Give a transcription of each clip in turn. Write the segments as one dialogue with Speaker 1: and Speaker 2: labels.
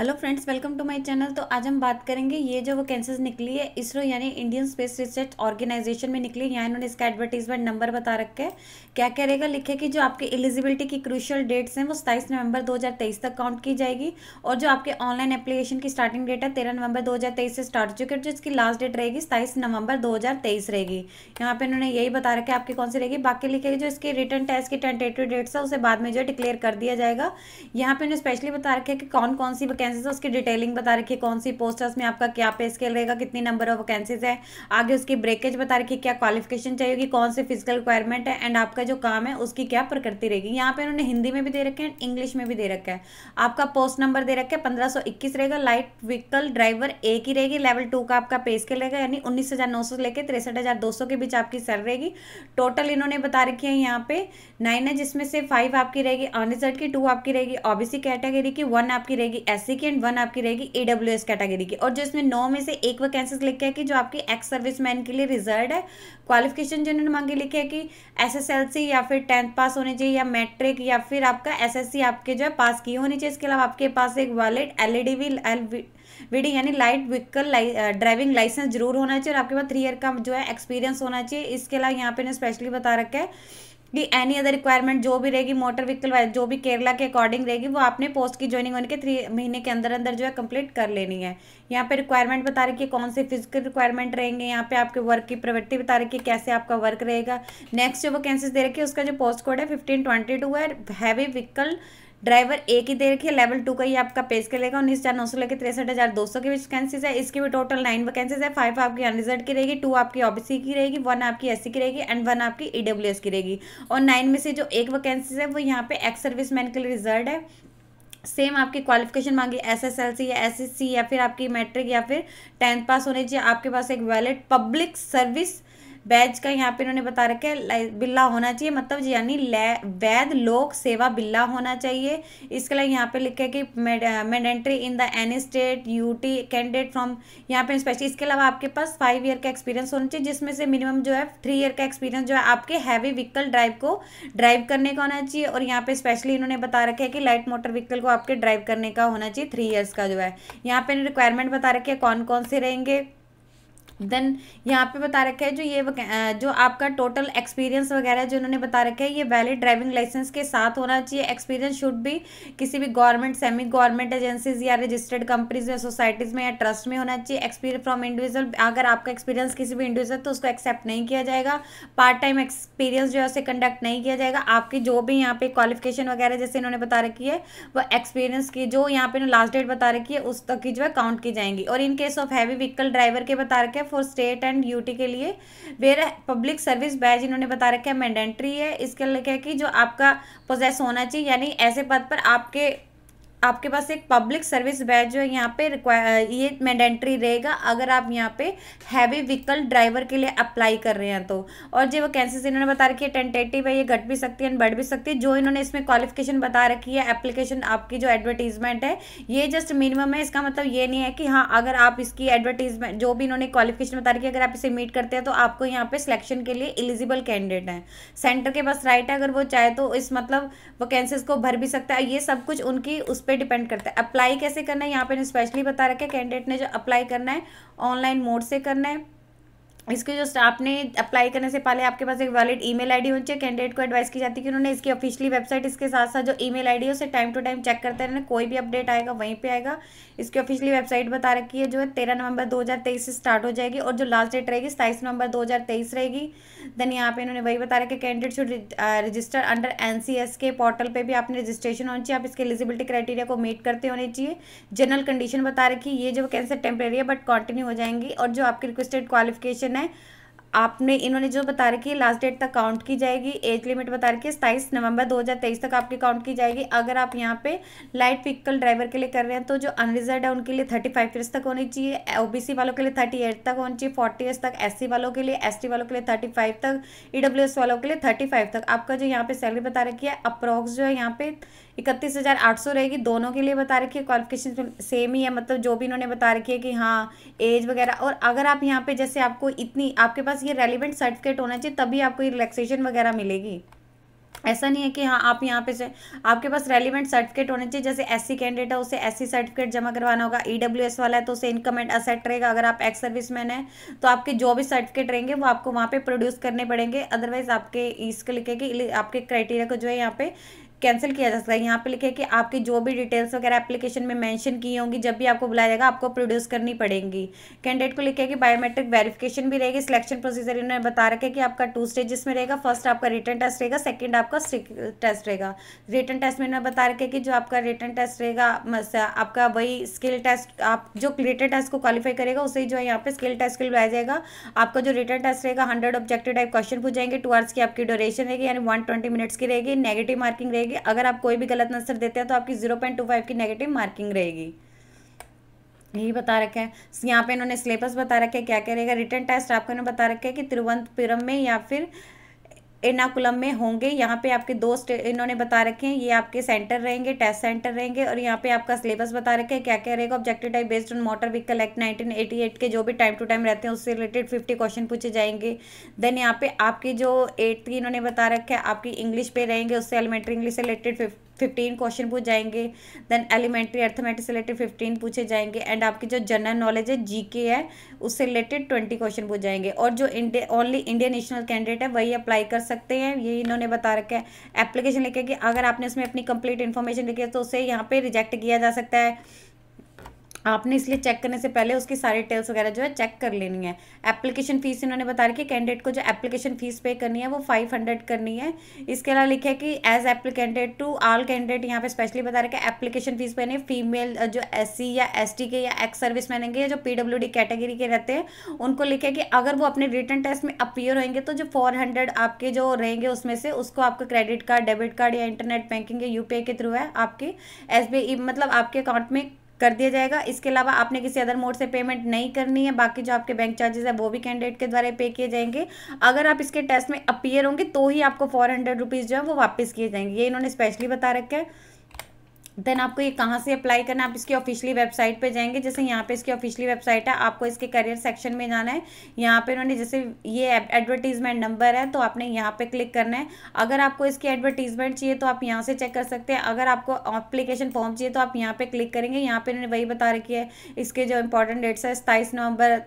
Speaker 1: hello friends welcome to my channel तो आज हम बात करेंगे ये जो वैकेंसीज निकली है इसरो यानी इंडियन स्पेस रिसर्च ऑर्गेनाइजेशन में निकली है यहाँ इन्होंने इसका एडवर्टीजमेंट नंबर बता रखे है क्या कह रहेगा लिखे कि जो आपके एलिजिबिलिटी की क्रूशियल डेट्स हैं वो सताईस नवंबर 2023 तक काउंट की जाएगी और जो आपके ऑनलाइन एप्लीकेशन की स्टार्टिंग डेट है तेरह नवंबर दो से स्टार्ट चुके जो इसकी लास्ट डेट रहेगी सताईस नवंबर दो रहेगी यहाँ पर इन्होंने यही बता रखा है आपकी कौन सी रहेगी बाकी लिखे जो इसके रिटर्न टेस्ट की टेंटेटिव डेट्स है उसे बाद में जो है डिक्लेयर कर दिया जाएगा यहाँ पर इन्होंने स्पेशली बता रखा है कि कौन कौन सी वैकेंसी वैकेंसीज है उसकी डिटेलिंग बता रखी है कौन सी पोस्टर्स में आपका क्या पे स्केल रहेगा कितनी नंबर ऑफ वैकेंसीज है आगे उसकी ब्रेकेज बता रखी है क्या क्वालिफिकेशन चाहिए होगी कौन से फिजिकल रिक्वायरमेंट है एंड आपका जो काम है उसकी क्या प्रकृति रहेगी यहाँ पे उन्होंने हिंदी में भी दे रखे हैं इंग्लिश में भी दे रखा है आपका पोस्ट नंबर दे रखे पंद्रह रहेगा लाइट व्हीकल ड्राइवर एक ही रहेगी लेवल टू का आपका पे स्केल रहेगा यानी उन्नीस से लेकर तिरसठ के बीच आपकी सर रहेगी टोटल इन्होंने बता रखी है यहाँ पे नाइन है जिसमें से फाइव आपकी रहेगी अनरिजल्ट की टू आपकी रहेगी ओबीसी कैटेगरी की वन आपकी रहेगी एस रहेगी एंड वन आपकी रहेगी ए डब्ल्यू एस कैटेगरी की और जो इसमें नौ में से एक वैकेंसी लिखे है कि जो आपके एक्स सर्विस मैन के लिए रिजर्व है क्वालिफिकेशन जो इन्होंने मांगे लिखे है कि एस एस एल सी या फिर टेंथ पास होने चाहिए या मैट्रिक या फिर आपका एस एस सी आपके जो है पास की होनी चाहिए इसके अलावा आपके पास एक valid L E D V L V D यानी लाइट व्हीकल ड्राइविंग लाइसेंस जरूर होना चाहिए और आपके पास थ्री ईयर का जो है एक्सपीरियंस होना चाहिए इसके अलावा यहाँ पे ने स्पेशली बता रखा है कि एनी अदर रिक्वायरमेंट जो भी रहेगी मोटर व्हीकल वाइज जो भी केरला के अकॉर्डिंग रहेगी वो आपने पोस्ट की ज्वाइनिंग होने के थ्री महीने के अंदर अंदर जो है कंप्लीट कर लेनी है यहाँ पे रिक्वायरमेंट बता रही है कौन से फिजिकल रिक्वायरमेंट रहेंगे यहाँ पे आपके वर्क की प्रवृत्ति बता रही है कैसे आपका वर्क रहेगा नेक्स्ट जो वैकेंसीज दे रखी है उसका जो पोस्ट कोड है फिफ्टीन ट्वेंटी टू है हैवी व्हीकल ड्राइवर एक ही दे रखी है लेवल टू का ही आपका पेश कर लेगा उन्नीस हज़ार नौ सौ लेकर तिरसठ हज़ार दो सौ की वैकेंसीज है इसकी भी टोटल नाइन वैकेंसीज है फाइव आपकी अनरिजल्ट की रहेगी टू आपकी ओबीसी की रहेगी वन आपकी एससी की रहेगी एंड वन आपकी ईडब्ल्यूएस e की रहेगी और नाइन में से जो एक वैकेंसीज है वो यहाँ पे एक्स सर्विस मैन के लिए रिजर्व है सेम आपकी क्वालिफिकेशन मांगी एस एस एल सी या एस एस सी या फिर आपकी मैट्रिक या फिर टेंथ पास होने चाहिए आपके पास एक वैलिड पब्लिक सर्विस बैज का यहाँ पे इन्होंने बता रखा है बिल्ला होना चाहिए मतलब यानी वैध लोक सेवा बिल्ला होना चाहिए इसके लिए यहाँ पे लिखा है कि mandatory in the any state UT candidate from यहाँ पे स्पेशल इसके अलावा आपके पास फाइव ईयर का एक्सपीरियंस होना चाहिए जिसमें से मिनिमम जो है थ्री ईयर का एक्सपीरियंस जो है आपके हैवी व्हीकल ड्राइव को ड्राइव करने का होना चाहिए और यहाँ पे स्पेशली इन्होंने बता रखा है कि लाइट मोटर व्हीकल को आपके ड्राइव करने का होना चाहिए थ्री ईयर्स का जो है यहाँ पे रिक्वायरमेंट बता रखे कौन कौन से रहेंगे देन यहाँ पे बता रखा है जो ये जो आपका टोटल एक्सपीरियंस वगैरह जो इन्होंने बता रखा है ये वैलिड ड्राइविंग लाइसेंस के साथ होना चाहिए एक्सपीरियंस शुड भी किसी भी गवर्नमेंट सेमी गवर्नमेंट एजेंसीज या रजिस्टर्ड कंपनीज में सोसाइटीज़ में या ट्रस्ट में होना चाहिए एक्सपीरियंस फ्रॉम इंडिविजुअल अगर आपका एक्सपीरियंस किसी भी इंडिविजुअल तो उसको एक्सेप्ट नहीं किया जाएगा पार्ट टाइम एक्सपीरियंस जो है उसे कंडक्ट नहीं किया जाएगा आपकी जो भी यहाँ पे क्वालिफिकेशन वगैरह जैसे इन्होंने बता रखी है वो एक्सपीरियंस की जो यहाँ पे लास्ट डेट बता रखी है उस तक की जो है काउंट की जाएंगी और in case of heavy vehicle driver के बता रखे फॉर स्टेट एंड यूटी के लिए वेर पब्लिक सर्विस बैज इन्होंने बता रखा है मैंडेंट्री है इसके लिए क्या कि जो आपका प्रोजेस होना चाहिए यानी ऐसे पद पर आपके आपके पास एक पब्लिक सर्विस बैच जो यहाँ पे ये मैंडेंट्री रहेगा अगर आप यहाँ पे हैवी व्हीकल ड्राइवर के लिए अप्लाई कर रहे हैं तो और जो वैकेंसीज इन्होंने बता रखी है टेंटेटिव है ये घट भी सकती है बढ़ भी सकती है जो इन्होंने इसमें क्वालिफिकेशन बता रखी है एप्लीकेशन आपकी जो एडवर्टीजमेंट है ये जस्ट मिनिमम है इसका मतलब ये नहीं है कि हाँ अगर आप इसकी एडवर्टीजमेंट जो भी इन्होंने क्वालिफिकेशन बता रखी है अगर आप इसे मीट करते हैं तो आपको यहाँ पे सिलेक्शन के लिए एलिजिबल कैंडिडेट हैं सेंटर के पास राइट है अगर वो चाहे तो इस मतलब वैकेंसीज को भर भी सकता है ये सब कुछ उनकी उस पर डिपेंड करता है अप्लाई कैसे करना है यहाँ पे स्पेशली बता रखे कैंडिडेट ने जो अप्लाई करना है ऑनलाइन मोड से करना है इसके जस्ट आपने अप्लाई करने से पहले आपके पास एक वैलिड ईमेल आईडी होनी चाहिए कैंडिडेट को एडवाइस की जाती है कि उन्होंने इसकी ऑफिशियली वेबसाइट इसके साथ साथ जो ईमेल आईडी है उसे टाइम टू टाइम चेक करते रहना कोई भी अपडेट आएगा वहीं पे आएगा इसकी ऑफिशियली वेबसाइट बता रखी है जो है तेरह नवंबर दो से स्टार्ट हो जाएगी और जो लास्ट डेट रहेगी सताईस नवंबर दो रहेगी देन यहाँ पे इन्होंने वही बता रहा है कि candidate should register under N के पोर्टल पर भी आपने रजिस्ट्रेशन होनी चाहिए आप इसके एलिजिबिलिटी क्राइटेरिया को मीट करते होने चाहिए जनरल कंडीशन बता रखी है ये जो कैंसर टेम्प्रेरी है बट कंटिन्यू हो जाएंगी और जो आपकी रिक्वेस्टेड क्वालिफिकेशन लेना है आपने इन्होंने जो बता रखी है लास्ट डेट तक काउंट की जाएगी एज लिमिट बता रखी है सताईस नवंबर 2023 तक आपकी काउंट की जाएगी अगर आप यहाँ पे लाइट व्हीकल ड्राइवर के लिए कर रहे हैं तो जो अनरिजर्व है उनके लिए थर्टी फाइव ईयर्स तक होनी चाहिए ओबीसी वालों के लिए थर्टी एट तक होनी चाहिए फोर्टी ईयर्स तक एस वालों के लिए एस वालों के लिए थर्टी फाइव तक ई e वालों के लिए थर्टी फाइव तक आपका जो यहाँ पे सैलरी बता रखी है अप्रॉक्स जो है यहाँ पे इकतीस हज़ार आठ सौ रहेगी दोनों के लिए बता रखी है क्वालिफिकेशन सेम ही है मतलब जो भी इन्होंने बता रखी है कि हाँ एज वगैरह और अगर आप यहाँ पे जैसे आपको इतनी आपके पास पास ये रेलिवेंट सर्टिफिकेट होना चाहिए तभी आपको ये रिलैक्सेशन वगैरह मिलेगी ऐसा नहीं है कि हाँ आप यहाँ पे से आपके पास रेलिवेंट सर्टिफिकेट होने चाहिए जैसे एससी कैंडिडेट है उसे एससी सर्टिफिकेट जमा करवाना होगा ईडब्ल्यूएस e वाला है तो उसे इनकम एंड असेट रहेगा अगर आप एक्स सर्विस मैन है तो आपके जो भी सर्टिफिकेट रहेंगे वो आपको वहाँ पे प्रोड्यूस करने पड़ेंगे अदरवाइज आपके इसके लिखे कि आपके क्राइटेरिया को जो है यहाँ पे कैंसिल किया जा सकता है यहाँ पे लिखे कि आपकी जो भी डिटेल्स वगैरह एप्लीकेशन में मेंशन की होंगी जब भी आपको बुलाया जाएगा आपको प्रोड्यूस करनी पड़ेंगी कैंडिडेट को लिखे कि बायोमेट्रिक वेरिफिकेशन भी रहेगी सिलेक्शन प्रोसीजर इन्होंने बता रखा है कि आपका टू स्टेज में रहेगा फर्स्ट आपका रिटर्न टेस्ट रहेगा सेकेंड आपका टेस्ट रहेगा रिटर्न टेस्ट में इन्होंने बता रखा है कि जो आपका रिटर्न टेस्ट रहेगा आपका वही स्किल टेस्ट आप जो रिटर्न टेस्ट को क्वालिफाई करेगा उसे जो है यहाँ पे स्किल टेस्ट के लिए बुलाया जाएगा आपका जो रिटर्न टेस्ट रहेगा हंड्रेड ऑब्जेक्टिव टाइप क्वेश्चन जाएंगे टू आवर्स की आपकी ड्यूरेशन रहेगी यानी वन ट्वेंटी मिनट्स की रहेगी नेगेटिव मार्किंग रहेगी रहेगी अगर आप कोई भी गलत आंसर देते हैं तो आपकी जीरो पॉइंट टू फाइव की नेगेटिव मार्किंग रहेगी यही बता रखा है यहाँ पे इन्होंने सिलेबस बता रखे क्या क्या रहेगा रिटर्न टेस्ट आपको इन्होंने बता रखे कि तिरुवंतपुरम में या फिर एर्नाकुलम में होंगे यहाँ पे आपके दोस्त इन्होंने बता रखे हैं ये आपके सेंटर रहेंगे टेस्ट सेंटर रहेंगे और यहाँ पे आपका सिलेबस बता रखे हैं क्या क्या रहेगा objective type based on motor vehicle act 1988 के जो भी टाइम टू टाइम रहते हैं उससे रिलेटेड फिफ्टी क्वेश्चन पूछे जाएंगे देन यहाँ पे आपकी जो एट्थ की इन्होंने बता रखे हैं आपकी इंग्लिश पे रहेंगे उससे एलिमेंट्री इंग्लिश से रिलेटेड फिफ्टीन क्वेश्चन पूछ जाएंगे देन एलिमेंट्री अर्थमेटिक से रिलेटेड फिफ्टीन पूछे जाएंगे एंड आपकी जो जनरल नॉलेज है जीके है उससे रिलेटेड ट्वेंटी क्वेश्चन पूछ जाएंगे और जो India only Indian national candidate है वही अप्लाई कर सकते हैं ये इन्होंने बता रखा है एप्लीकेशन लिखे कि अगर आपने उसमें अपनी कंप्लीट इन्फॉर्मेशन लिखी है तो उसे यहाँ पर रिजेक्ट किया जा सकता है आपने इसलिए चेक करने से पहले उसकी सारी डिटेल्स वगैरह जो है चेक कर लेनी है एप्लीकेशन फीस इन्होंने बता रखी है कैंडिडेट को जो एप्लीकेशन फीस पे करनी है वो फाइव हंड्रेड करनी है इसके अलावा लिखा है कि age applicable to all candidate यहाँ पे स्पेशली बता रखा है एप्लीकेशन फीस पे नहीं फीमेल जो एस या एस के या एक्स सर्विस मैन के जो पी कैटेगरी के रहते हैं उनको लिखे कि अगर वो अपने रिटर्न टेस्ट में अपियर होंगे तो जो फोर आपके जो रहेंगे उसमें से उसको आपका क्रेडिट कार्ड डेबिट कार्ड या इंटरनेट बैंकिंग या यूपीआई के थ्रू है आपके एस मतलब आपके अकाउंट में कर दिया जाएगा इसके अलावा आपने किसी अदर मोड से पेमेंट नहीं करनी है बाकी जो आपके बैंक चार्जेस है वो भी कैंडिडेट के द्वारा पे किए जाएंगे अगर आप इसके टेस्ट में अपियर होंगे तो ही आपको फोर हंड्रेड रुपीज़ जो है वो वापस किए जाएंगे ये इन्होंने स्पेशली बता रखा है देन आपको ये कहाँ से अप्लाई करना है आप इसकी ऑफिशियली वेबसाइट पे जाएंगे जैसे यहाँ पे इसकी ऑफिशियली वेबसाइट है आपको इसके करियर सेक्शन में जाना है यहाँ पे इन्होंने जैसे ये एडवर्टीजमेंट नंबर है तो आपने यहाँ पे क्लिक करना है अगर आपको इसकी एडवर्टीजमेंट चाहिए तो आप यहाँ से चेक कर सकते हैं अगर आपको अप्लीकेशन फॉर्म चाहिए तो आप यहाँ पर क्लिक करेंगे यहाँ पर इन्होंने वही बता रखी है इसके जो इंपॉर्टेंट डेट्स है सताईस नवंबर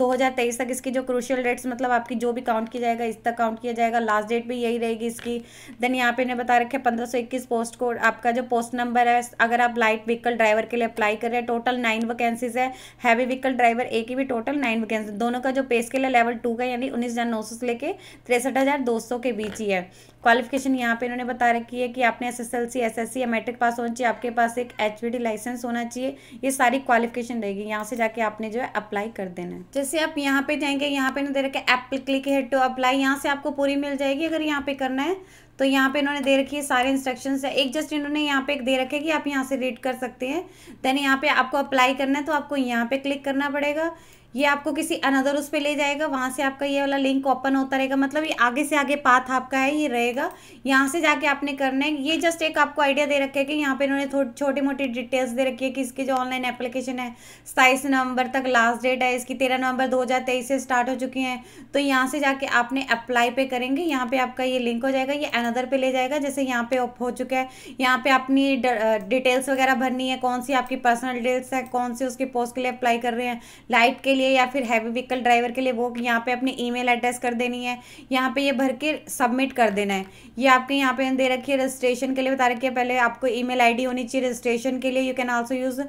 Speaker 1: 2023 तक इसकी जो क्रूशियल डेट्स मतलब आपकी जो भी काउंट किया जाएगा इस तक काउंट किया जाएगा लास्ट डेट भी यही रहेगी इसकी देन यहाँ पे इन्हें बता रखे पंद्रह सौ इक्कीस पोस्ट कोड आपका जो पोस्ट नंबर है अगर आप लाइट व्हीकल ड्राइवर के लिए अप्लाई कर रहे हैं टोटल नाइन वैकेंसीज है हैवी व्हीकल ड्राइवर ए की भी टोटल नाइन वैकेंसी दोनों का जो पे स्केल है लेवल टू का यानी उन्नीस हज़ार नौ सौ से लेकर तिरसठ हज़ार दो सौ के बीच ही है क्वालिफिकेशन यहाँ पे इन्होंने बता रखी है कि आपने S S L C S S C या मैट्रिक पास होना चाहिए आपके पास एक एच वी डी लाइसेंस होना चाहिए ये सारी क्वालिफिकेशन रहेगी यहाँ से जाके आपने जो है अप्लाई कर देना है जैसे आप यहाँ पे जाएंगे यहाँ पे दे रखे app click here to apply यहाँ से आपको पूरी मिल जाएगी अगर यहाँ पे करना है तो यहाँ पे इन्होंने दे रखी है सारे इंस्ट्रक्शंस है एक जस्ट इन्होंने यहाँ पे एक दे रखे कि आप यहाँ से रीड कर सकते हैं देन यहाँ पे आपको अप्लाई करना है तो आपको यहाँ पे क्लिक करना पड़ेगा ये आपको किसी अनदर उस पर ले जाएगा वहाँ से आपका ये वाला लिंक ओपन होता रहेगा मतलब ये आगे से आगे पाथ आपका है ये रहेगा यहाँ से जाके आपने करना है ये जस्ट एक आपको आइडिया दे रखे है कि यहाँ पे इन्होंने छोटी मोटी डिटेल्स दे रखी है कि इसकी जो ऑनलाइन एप्लीकेशन है सताईस नवंबर तक लास्ट डेट है इसकी तेरह नवंबर दो से स्टार्ट हो चुकी हैं तो यहाँ से जाके आपने अप्लाई पे करेंगे यहाँ पे आपका ये लिंक हो जाएगा ये अनदर पे ले जाएगा जैसे यहाँ पे हो चुका है यहाँ पे अपनी डिटेल्स वगैरह भरनी है कौन सी आपकी पर्सनल डिटेल्स है कौन सी उसकी पोस्ट के लिए अप्लाई कर रहे हैं लाइट के लिए लिए या फिर हैवी व्हीकल ड्राइवर के लिए वो यहाँ पे अपनी ईमेल एड्रेस कर देनी है यहाँ पे ये भर के सबमिट कर देना है ये आपके यहाँ पे दे रखी है रजिस्ट्रेशन के लिए बता रखिए पहले आपको ईमेल आईडी होनी चाहिए रजिस्ट्रेशन के लिए यू कैन ऑल्सो यूज़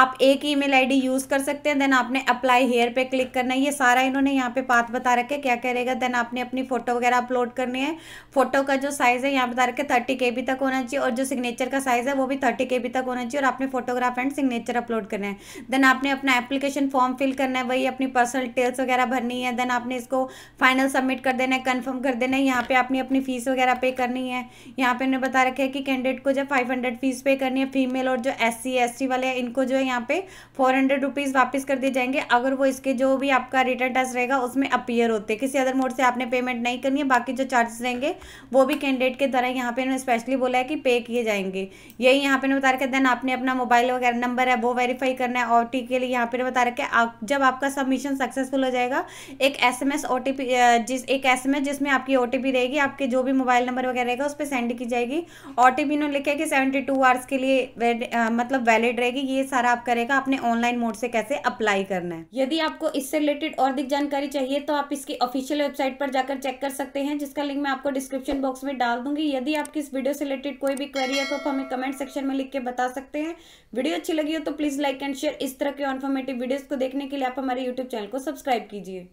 Speaker 1: आप एक ईमेल आईडी यूज़ कर सकते हैं देन आपने अप्लाई हेयर पे क्लिक करना है ये सारा इन्होंने यहाँ पे पाथ बता रखे क्या करेगा देन आपने अपनी फ़ोटो वगैरह अपलोड करनी है फोटो का जो साइज़ है यहाँ बता रखे थर्टी के तक होना चाहिए और जो सिग्नेचर का साइज़ है वो भी थर्टी के तक होना चाहिए और आपने फोटोग्राफ एंड सिग्नेचर अपलोड करना है देन आपने अपना एप्लीकेशन फॉर्म फिल करना है भाई अपनी पर्सनल डिटेल्स वगैरह भरनी है देन आपने इसको फाइनल सबमिट कर देना है कन्फर्म कर देना है यहाँ पे आपने अपनी फ़ीस वगैरह पे करनी है यहाँ पे उन्होंने बता रखा है कि कैंडिडेट को जब फाइव हंड्रेड फीस पे करनी है फीमेल और जो एस सी एस वाले हैं इनको जो है यहाँ पे फोर हंड्रेड रुपीज़ वापस कर दिए जाएंगे अगर वो इसके जो भी आपका रिटर्न टेस्ट रहेगा उसमें अपियर होते किसी अदर मोड से आपने पेमेंट नहीं करनी है बाकी जो चार्जेस रहेंगे वो भी कैंडिडेट के द्वारा यहाँ पे उन्होंने स्पेशली बोला है कि पे किए जाएंगे यही यहाँ पे बता रखा है देन आपने अपना मोबाइल वगैरह नंबर है वो वेरीफाई करना है और टी के लिए यहाँ पे बता रखा है जब आप आपका सबमिशन सक्सेसफुल हो जाएगा एक S M S O T P जिस एक एस एम एस जिसमें आपकी ओ टी पी रहेगी आपके जो भी मोबाइल नंबर वगैरह रहेगा उस पर सेंड की जाएगी ओ टी पी इन्होंने लिखा है कि सेवेंटी टू आवर्स के लिए मतलब वैलिड रहेगी ये सारा आप करेगा अपने ऑनलाइन मोड से कैसे अप्लाई करना है यदि आपको इससे रिलेटेड और अधिक जानकारी चाहिए तो आप इसकी ऑफिशियल वेबसाइट पर जाकर चेक कर सकते हैं जिसका लिंक मैं आपको डिस्क्रिप्शन बॉक्स में डाल दूंगी यदि आपकी इस वीडियो से रिलेटेड कोई भी क्वेरी है तो आप हमें कमेंट सेक्शन में लिख के बता सकते हैं वीडियो अच्छी लगी हो तो प्लीज़ लाइक एंड शेयर इस तरह के इन्फॉर्मेटिव वीडियोस को देखने के लिए आप हमारे हमारे यूट्यूब चैनल को सब्सक्राइब कीजिए